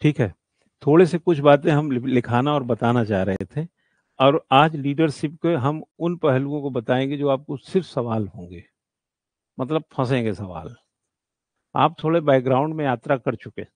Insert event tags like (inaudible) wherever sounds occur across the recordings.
ठीक है थोड़े से कुछ बातें हम लिखाना और बताना चाह रहे थे और आज लीडरशिप के हम उन पहलुओं को बताएंगे जो आपको सिर्फ सवाल होंगे मतलब फंसेंगे सवाल आप थोड़े बैकग्राउंड में यात्रा कर चुके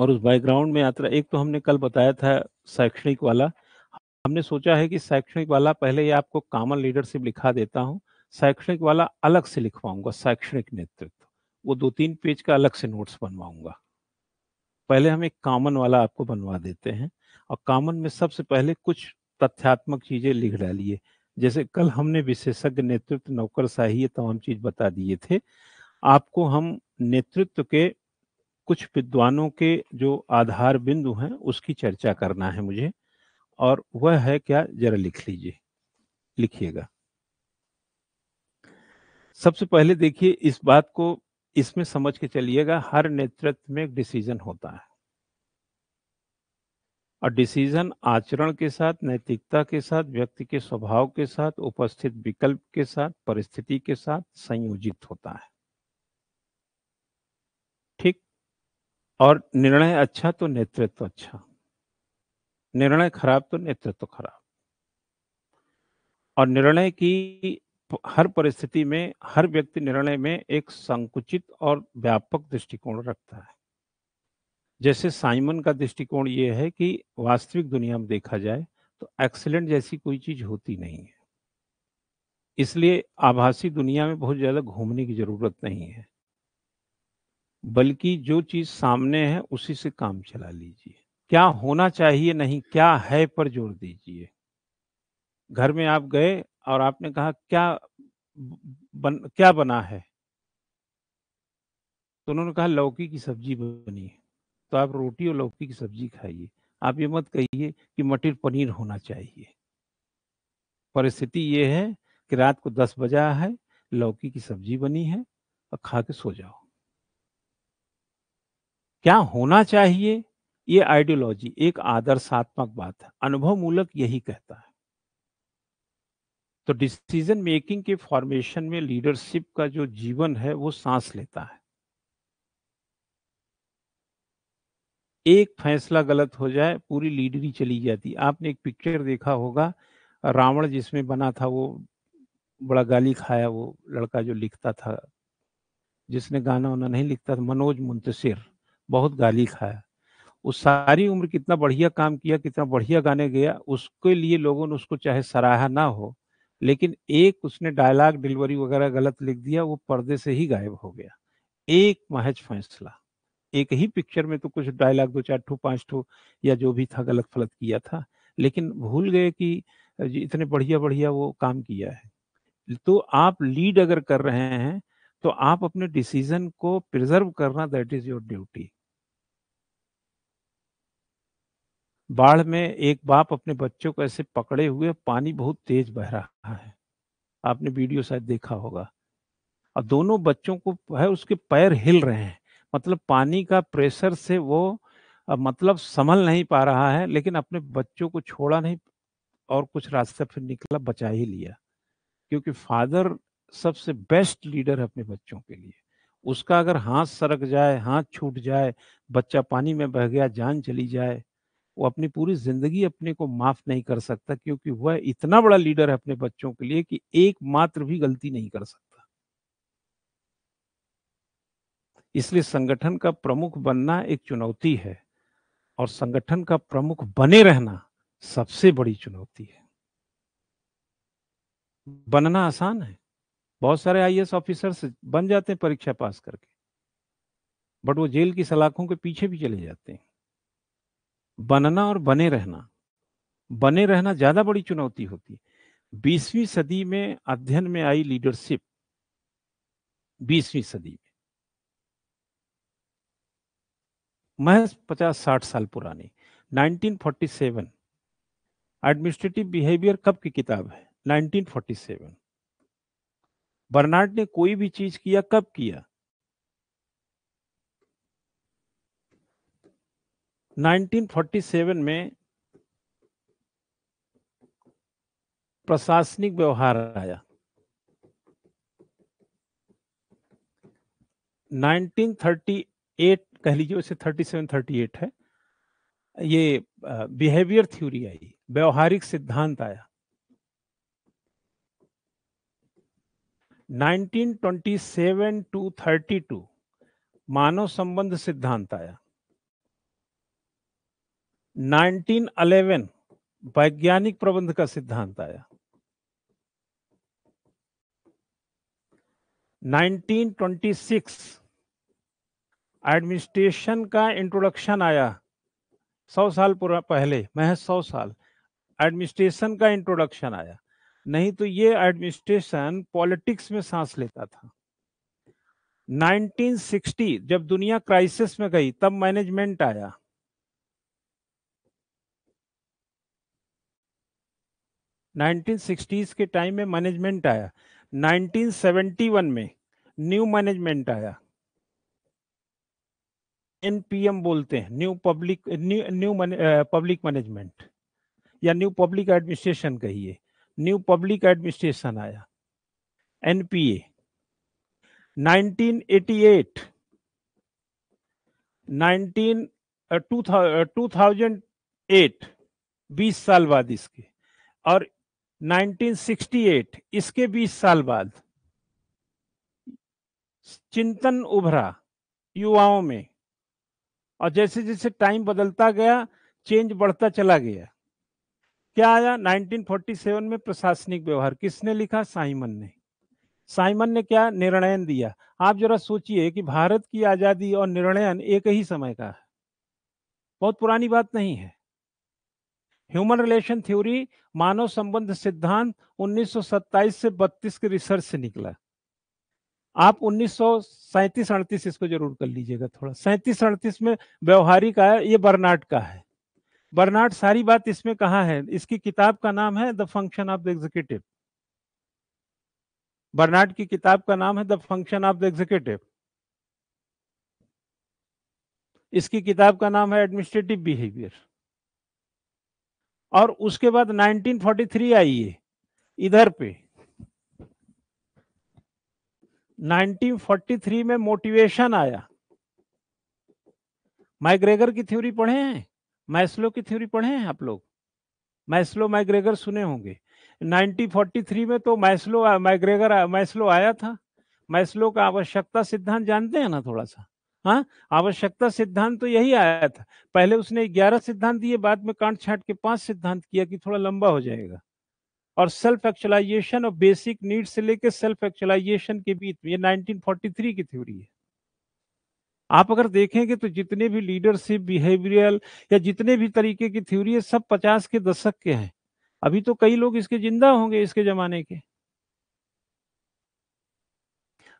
और उस बैकग्राउंड में यात्रा एक तो हमने कल बताया था शैक्षणिक वाला हमने सोचा है कि शैक्षणिक वाला पहले आपको कॉमन लीडरशिप लिखा देता हूँ शैक्षणिक वाला अलग से लिखवाऊंगा शैक्षणिक नेतृत्व वो दो तीन पेज का अलग से नोट्स बनवाऊंगा पहले हम एक कॉमन वाला आपको बनवा देते हैं और कॉमन में सबसे पहले कुछ तथ्यात्मक चीजें लिख डालिए जैसे कल हमने विशेषज्ञ नेतृत्व नौकरशाही ये तमाम चीज बता दिए थे आपको हम नेतृत्व के कुछ विद्वानों के जो आधार बिंदु हैं उसकी चर्चा करना है मुझे और वह है क्या जरा लिख लीजिए लिखिएगा सबसे पहले देखिए इस बात को इसमें समझ के चलिएगा हर नेतृत्व में एक डिसीजन होता है और डिसीजन आचरण के साथ नैतिकता के साथ व्यक्ति के स्वभाव के साथ उपस्थित विकल्प के साथ परिस्थिति के साथ संयोजित होता है ठीक और निर्णय अच्छा तो नेतृत्व अच्छा निर्णय खराब तो नेतृत्व खराब और निर्णय की हर परिस्थिति में हर व्यक्ति निर्णय में एक संकुचित और व्यापक दृष्टिकोण रखता है जैसे साइमन का दृष्टिकोण ये है कि वास्तविक दुनिया में देखा जाए तो एक्सीलेंट जैसी कोई चीज होती नहीं है इसलिए आभासी दुनिया में बहुत ज्यादा घूमने की जरूरत नहीं है बल्कि जो चीज सामने है उसी से काम चला लीजिए क्या होना चाहिए नहीं क्या है पर जोर दीजिए घर में आप गए और आपने कहा क्या बन, क्या बना है तो उन्होंने कहा लौकी की सब्जी बनी है तो आप रोटी और लौकी की सब्जी खाइए आप ये मत कहिए कि मटर पनीर होना चाहिए परिस्थिति ये है कि रात को दस बजा है लौकी की सब्जी बनी है और खा के सो जाओ क्या होना चाहिए ये आइडियोलॉजी एक आदर्शात्मक बात है अनुभव मूलक यही कहता है तो डिसीजन मेकिंग के फॉर्मेशन में लीडरशिप का जो जीवन है वो सांस लेता है एक फैसला गलत हो जाए पूरी लीडरी चली जाती आपने एक पिक्चर देखा होगा रावण जिसमें बना था वो बड़ा गाली खाया वो लड़का जो लिखता था जिसने गाना वाना नहीं लिखता था मनोज मुंतसिर बहुत गाली खाया उस सारी उम्र कितना बढ़िया काम किया कितना बढ़िया गाने गया उसके लिए लोगों ने उसको चाहे सराहा ना हो लेकिन एक उसने डायलॉग डिलीवरी वगैरह गलत लिख दिया वो पर्दे से ही गायब हो गया एक महज फैसला एक ही पिक्चर में तो कुछ डायलॉग दो चार ठू पांच ठू या जो भी था गलत फलत किया था लेकिन भूल गए कि इतने बढ़िया बढ़िया वो काम किया है तो आप लीड अगर कर रहे हैं तो आप अपने डिसीजन को प्रिजर्व करना दैट इज योर ड्यूटी बाढ़ में एक बाप अपने बच्चों को ऐसे पकड़े हुए पानी बहुत तेज बह रहा है आपने वीडियो शायद देखा होगा और दोनों बच्चों को है उसके पैर हिल रहे हैं मतलब पानी का प्रेशर से वो मतलब संभल नहीं पा रहा है लेकिन अपने बच्चों को छोड़ा नहीं और कुछ रास्ता फिर निकला बचा ही लिया क्योंकि फादर सबसे बेस्ट लीडर है अपने बच्चों के लिए उसका अगर हाथ सरक जाए हाथ छूट जाए बच्चा पानी में बह गया जान चली जाए वो अपनी पूरी जिंदगी अपने को माफ नहीं कर सकता क्योंकि वह इतना बड़ा लीडर है अपने बच्चों के लिए कि एक मात्र भी गलती नहीं कर सकता इसलिए संगठन का प्रमुख बनना एक चुनौती है और संगठन का प्रमुख बने रहना सबसे बड़ी चुनौती है बनना आसान है बहुत सारे आईएएस ऑफिसर्स बन जाते हैं परीक्षा पास करके बट वो जेल की सलाखों के पीछे भी चले जाते हैं बनना और बने रहना बने रहना ज्यादा बड़ी चुनौती होती है बीसवीं सदी में अध्ययन में आई लीडरशिप बीसवीं सदी में महज पचास साठ साल पुरानी 1947 एडमिनिस्ट्रेटिव बिहेवियर कब की किताब है 1947 बर्नार्ड ने कोई भी चीज किया कब किया 1947 में प्रशासनिक व्यवहार आया 1938 कह लीजिए उसे 37 38 है ये बिहेवियर थ्योरी आई व्यवहारिक सिद्धांत आया 1927 टू 32 मानव संबंध सिद्धांत आया 1911 वैज्ञानिक प्रबंध का सिद्धांत आया 1926 एडमिनिस्ट्रेशन का इंट्रोडक्शन आया सौ साल पूरा पहले महज सौ साल एडमिनिस्ट्रेशन का इंट्रोडक्शन आया नहीं तो ये एडमिनिस्ट्रेशन पॉलिटिक्स में सांस लेता था 1960 जब दुनिया क्राइसिस में गई तब मैनेजमेंट आया 1960s के टाइम में मैनेजमेंट आया 1971 में न्यू मैनेजमेंट आया एनपीएम बोलते हैं new public new new public management या न्यू पब्लिक एडमिनिस्ट्रेशन कहिए न्यू पब्लिक एडमिनिस्ट्रेशन आया एनपीए 1988 19 uh, 2000, 2008 बीस साल बाद इसके और 1968 इसके 20 साल बाद चिंतन उभरा युवाओं में और जैसे जैसे टाइम बदलता गया चेंज बढ़ता चला गया क्या आया 1947 में प्रशासनिक व्यवहार किसने लिखा साइमन ने साइमन ने क्या निर्णय दिया आप जरा सोचिए कि भारत की आजादी और निर्णयन एक ही समय का है बहुत पुरानी बात नहीं है ह्यूमन रिलेशन थ्योरी मानव संबंध सिद्धांत 1927 से 32 के रिसर्च से निकला आप उन्नीस सौ इसको जरूर कर लीजिएगा थोड़ा सैंतीस अड़तीस में व्यवहारिक आया ये बर्नाट का है बर्नाट सारी बात इसमें कहा है इसकी किताब का नाम है the function of the executive Barnard की किताब का नाम है the function of the executive इसकी किताब का नाम है एडमिनिस्ट्रेटिव बिहेवियर और उसके बाद 1943 आई है इधर पे 1943 में मोटिवेशन आया माइग्रेगर की थ्योरी पढ़े हैं मैस्लो की थ्योरी पढ़े हैं आप लोग मैस्लो माइग्रेगर सुने होंगे 1943 में तो मैस्लो माइग्रेगर मैस्लो आया था मैस्लो का आवश्यकता सिद्धांत जानते हैं ना थोड़ा सा हाँ आवश्यकता सिद्धांत तो यही आया था पहले उसने ग्यारह सिद्धांत दिए बाद में कांट छाट के पांच सिद्धांत किया कि थोड़ा लंबा हो जाएगा और सेल्फ एक्चुअलाइजेशन और बेसिक नीड से लेकर सेल्फ एक्चुअलाइजेशन के बीच में ये 1943 की थ्योरी है आप अगर देखेंगे तो जितने भी लीडरशिप बिहेवियरल या जितने भी तरीके की थ्योरी है सब पचास के दशक के हैं अभी तो कई लोग इसके जिंदा होंगे इसके जमाने के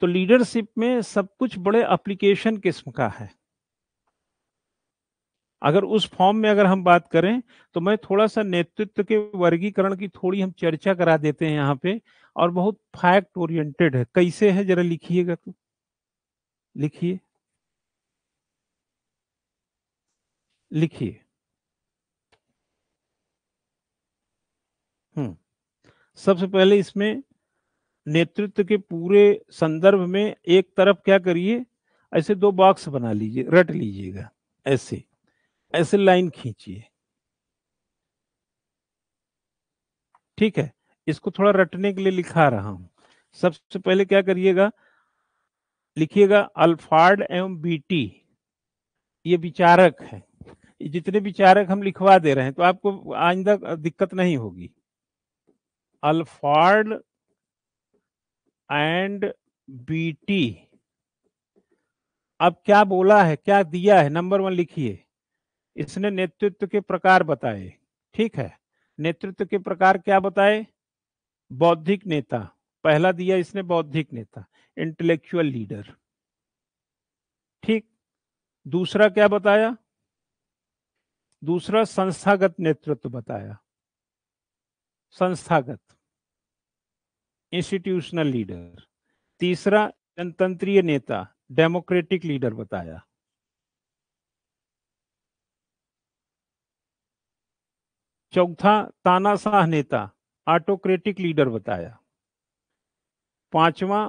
तो लीडरशिप में सब कुछ बड़े अप्लीकेशन किस्म का है अगर उस फॉर्म में अगर हम बात करें तो मैं थोड़ा सा नेतृत्व के वर्गीकरण की थोड़ी हम चर्चा करा देते हैं यहाँ पे और बहुत फैक्ट ओरिएंटेड है कैसे है जरा लिखिएगा तो लिखिए लिखिए हम्म सबसे पहले इसमें नेतृत्व के पूरे संदर्भ में एक तरफ क्या करिए ऐसे दो बॉक्स बना लीजिए रट लीजिएगा ऐसे ऐसे लाइन खींचिए ठीक है इसको थोड़ा रटने के लिए लिखा रहा हूं सबसे पहले क्या करिएगा लिखिएगा अल्फार्ड एवं बीटी ये विचारक है जितने विचारक हम लिखवा दे रहे हैं तो आपको आइंदा दिक्कत नहीं होगी अल्फार्ड एंड बीटी अब क्या बोला है क्या दिया है नंबर वन लिखिए इसने नेतृत्व के प्रकार बताए ठीक है नेतृत्व के प्रकार क्या बताए बौद्धिक नेता पहला दिया इसने बौद्धिक नेता इंटेलेक्चुअल लीडर ठीक दूसरा क्या बताया दूसरा संस्थागत नेतृत्व बताया संस्थागत इंस्टीट्यूशनल लीडर तीसरा जनतंत्रीय नेता डेमोक्रेटिक लीडर बताया चौथा तानाशाह नेता ऑटोक्रेटिक लीडर बताया पांचवा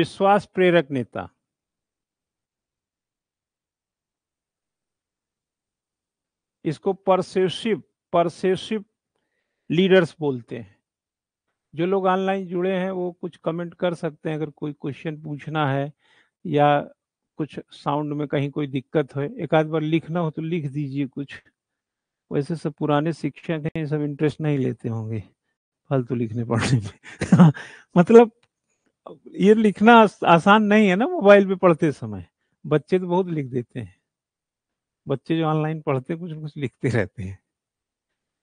विश्वास प्रेरक नेता इसको परसेसिव परसेसिव लीडर्स बोलते हैं जो लोग ऑनलाइन जुड़े हैं वो कुछ कमेंट कर सकते हैं अगर कोई क्वेश्चन पूछना है या कुछ साउंड में कहीं कोई दिक्कत हो एक आध बार लिखना हो तो लिख दीजिए कुछ वैसे सब पुराने शिक्षक हैं सब इंटरेस्ट नहीं लेते होंगे फालतू लिखने पढ़ने में (laughs) मतलब ये लिखना आसान नहीं है ना मोबाइल पे पढ़ते समय बच्चे तो बहुत लिख देते हैं बच्चे जो ऑनलाइन पढ़ते कुछ कुछ लिखते रहते हैं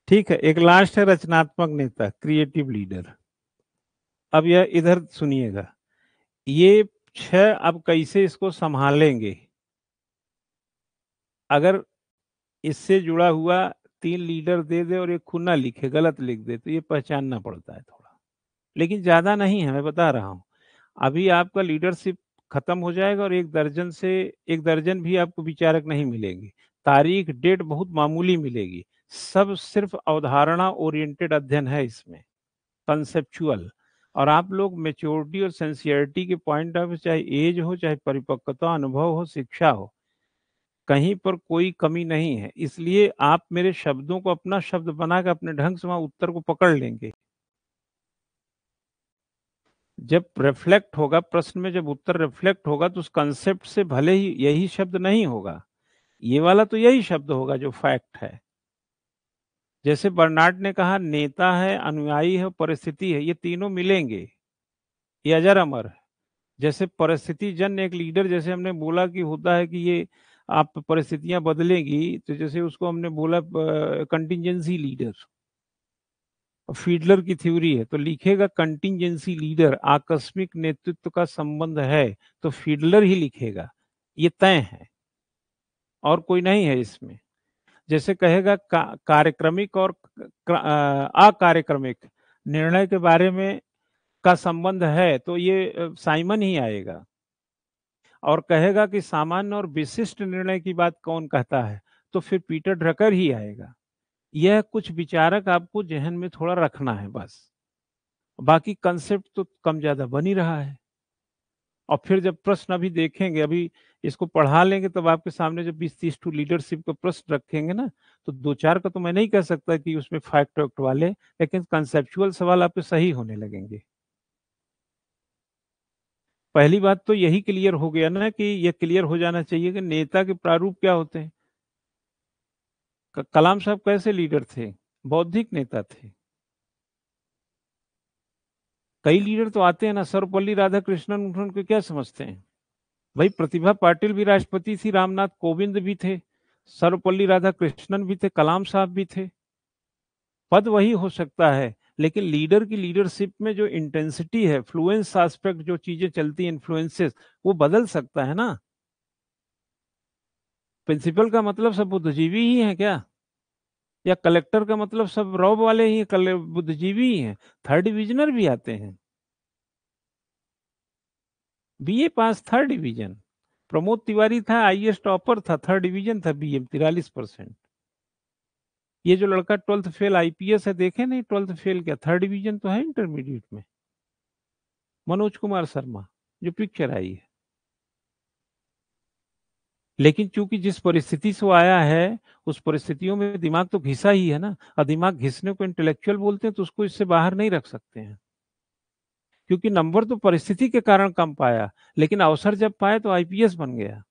ठीक है एक लास्ट है रचनात्मक नेता क्रिएटिव लीडर अब यह इधर सुनिएगा ये छह अब कैसे इसको संभालेंगे अगर इससे जुड़ा हुआ तीन लीडर दे दे और एक खुना लिखे गलत लिख दे तो ये पहचानना पड़ता है थोड़ा लेकिन ज्यादा नहीं है मैं बता रहा हूं अभी आपका लीडरशिप खत्म हो जाएगा और एक दर्जन से एक दर्जन भी आपको विचारक नहीं मिलेंगे तारीख डेट बहुत मामूली मिलेगी सब सिर्फ अवधारणा ओरिएंटेड अध्ययन है इसमें कंसेप्चुअल और आप लोग मेच्योरिटी और सेंसियरिटी के पॉइंट ऑफ चाहे एज हो चाहे परिपक्वता अनुभव हो शिक्षा हो कहीं पर कोई कमी नहीं है इसलिए आप मेरे शब्दों को अपना शब्द बना के अपने ढंग से वहां उत्तर को पकड़ लेंगे जब रिफ्लेक्ट होगा प्रश्न में जब उत्तर रिफ्लेक्ट होगा तो उस कंसेप्ट से भले ही यही शब्द नहीं होगा ये वाला तो यही शब्द होगा जो फैक्ट है जैसे बर्नाड ने कहा नेता है अनुयायी है परिस्थिति है ये तीनों मिलेंगे ये अजर अमर जैसे परिस्थिति जन एक लीडर जैसे हमने बोला कि होता है कि ये आप परिस्थितियां बदलेगी तो जैसे उसको हमने बोला कंटिजेंसी लीडर फीडलर की थ्योरी है तो लिखेगा कंटिजेंसी लीडर आकस्मिक नेतृत्व का संबंध है तो फीडलर ही लिखेगा ये तय है और कोई नहीं है इसमें जैसे कहेगा का, कार्यक्रमिक और अकार्यक्रमिक निर्णय के बारे में का संबंध है तो ये साइमन ही आएगा और कहेगा कि सामान्य और विशिष्ट निर्णय की बात कौन कहता है तो फिर पीटर ड्रकर ही आएगा यह कुछ विचारक आपको जहन में थोड़ा रखना है बस बाकी कंसेप्ट तो कम ज्यादा बनी रहा है और फिर जब प्रश्न अभी देखेंगे अभी इसको पढ़ा लेंगे तब आपके सामने जब बीस तीस टू लीडरशिप का प्रश्न रखेंगे ना तो दो चार का तो मैं नहीं कह सकता कि उसमें फैक्ट वैक्ट वाले लेकिन कंसेप्चुअल सवाल आपके सही होने लगेंगे पहली बात तो यही क्लियर हो गया ना कि यह क्लियर हो जाना चाहिए कि नेता के प्रारूप क्या होते हैं कलाम साहब कैसे लीडर थे बौद्धिक नेता थे कई लीडर तो आते हैं ना सर्वपल्ली राधा कृष्णन उनको क्या समझते हैं भाई प्रतिभा पाटिल भी राष्ट्रपति थी रामनाथ कोविंद भी थे सर्वपल्ली राधा कृष्णन भी थे कलाम साहब भी थे पद वही हो सकता है लेकिन लीडर की लीडरशिप में जो इंटेंसिटी है फ्लुएंस एस्पेक्ट जो चीजें चलती है इन्फ्लुएंसेस वो बदल सकता है ना प्रिंसिपल का मतलब सब बुद्धिजीवी ही है क्या या कलेक्टर का मतलब सब रौब वाले ही बुद्धिजीवी ही है थर्ड डिविजनर भी आते हैं BA pass third division Pramod Tiwari था आईएएस टॉपर था थर्ड डिवीजन था बीएम तिरालीस परसेंट ये जो लड़का ट्वेल्थ फेल आईपीएस है देखे नहीं ट्वेल्थ फेल क्या थर्ड डिवीजन तो है इंटरमीडिएट में मनोज कुमार शर्मा जो पिक्चर आई है लेकिन चूंकि जिस परिस्थिति से आया है उस परिस्थितियों में दिमाग तो घिसा ही है ना और दिमाग घिसने को इंटेलेक्चुअल बोलते हैं तो उसको इससे बाहर नहीं रख सकते हैं क्योंकि नंबर तो परिस्थिति के कारण कम पाया लेकिन अवसर जब पाए तो आईपीएस बन गया